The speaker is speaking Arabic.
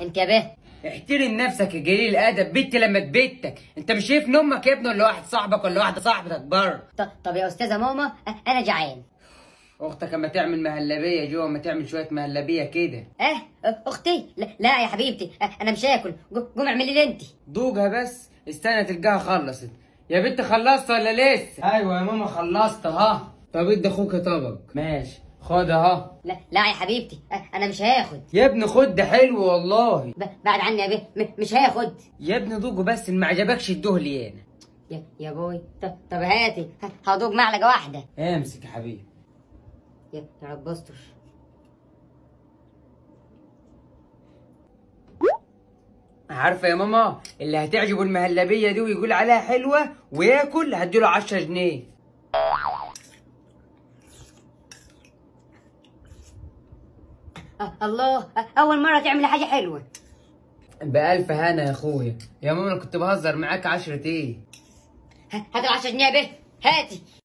انتبه احترم نفسك يا جليل الادب بت لما تبتك انت مش شايف ان امك يا ابني ولا واحد صاحبك ولا واحده صاحبتك بره طب يا استاذه ماما انا جعان اختك اما تعمل مهلبيه جوه اما تعمل شويه مهلبيه كده اه اختي لا يا حبيبتي انا مش هاكل قوم اعملي لي انت دوجها بس استنى تلقاها خلصت يا بنت خلصت ولا لسه ايوه يا ماما خلصت ها طب ادي اخوك طبق ماشي خد اهو لا لا يا حبيبتي انا مش هاخد يا ابني خد ده حلو والله بعد عني يا بيه مش هاخد يا ابني دوقه بس ان ما عجبكش ادوه لي انا يا يا بوي طب طب هاتي هدوق معلقه واحده امسك يا حبيبي يا رب عارفه يا ماما اللي هتعجبه المهلبيه دي ويقول عليها حلوه وياكل هديله 10 جنيه أه، الله أه، اول مره تعمل حاجه حلوه بألف هنا يا اخويا يا ماما انا كنت بهزر معاك عشرة ايه هات العشرة جنيه بيه هاتي